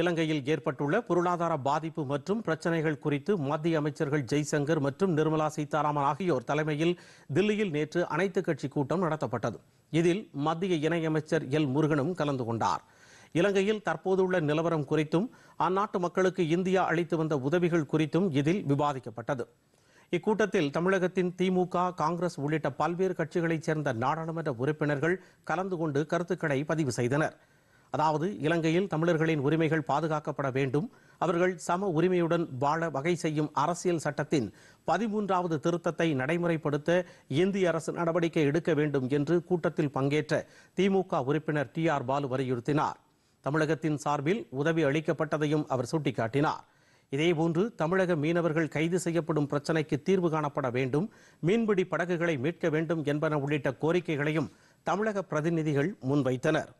இலங்கையில் ஏற்பட்டுள்ள பொருளாதார பாதிப்பு மற்றும் பிரச்சனைகள் குறித்து மத்திய அமைச்சர்கள் ஜெய்சங்கர் மற்றும் நிர்மலா சீதாராமன் ஆகியோர் தலைமையில் தில்லியில் நேற்று அனைத்துக் கட்சி கூட்டம் நடத்தப்பட்டது இதில் மத்திய இணையமைச்சர் எல் முருகனும் கலந்து கொண்டார் இலங்கையில் தற்போதுள்ள நிலவரம் குறித்தும் அந்நாட்டு மக்களுக்கு இந்தியா அளித்து வந்த உதவிகள் குறித்தும் இதில் விவாதிக்கப்பட்டது இக்கூட்டத்தில் தமிழகத்தின் திமுக காங்கிரஸ் உள்ளிட்ட பல்வேறு கட்சிகளைச் சேர்ந்த நாடாளுமன்ற உறுப்பினர்கள் கலந்து கொண்டு கருத்துக்களை பதிவு செய்தனர் அதாவது இலங்கையில் தமிழர்களின் உரிமைகள் பாதுகாக்கப்பட வேண்டும் அவர்கள் சம உரிமையுடன் வாழ வகை செய்யும் அரசியல் சட்டத்தின் பதிமூன்றாவது திருத்தத்தை நடைமுறைப்படுத்த இந்திய அரசு நடவடிக்கை எடுக்க வேண்டும் என்று கூட்டத்தில் பங்கேற்ற திமுக உறுப்பினர் டி ஆர் பாலு வலியுறுத்தினார் தமிழகத்தின் சார்பில் உதவி அளிக்கப்பட்டதையும் அவர் சுட்டிக்காட்டினார் இதேபோன்று தமிழக மீனவர்கள் கைது செய்யப்படும் பிரச்சினைக்கு தீர்வு காணப்பட வேண்டும் மீன்பிடி படகுகளை மீட்க வேண்டும் என்பன உள்ளிட்ட கோரிக்கைகளையும் தமிழக பிரதிநிதிகள் முன்வைத்தனர்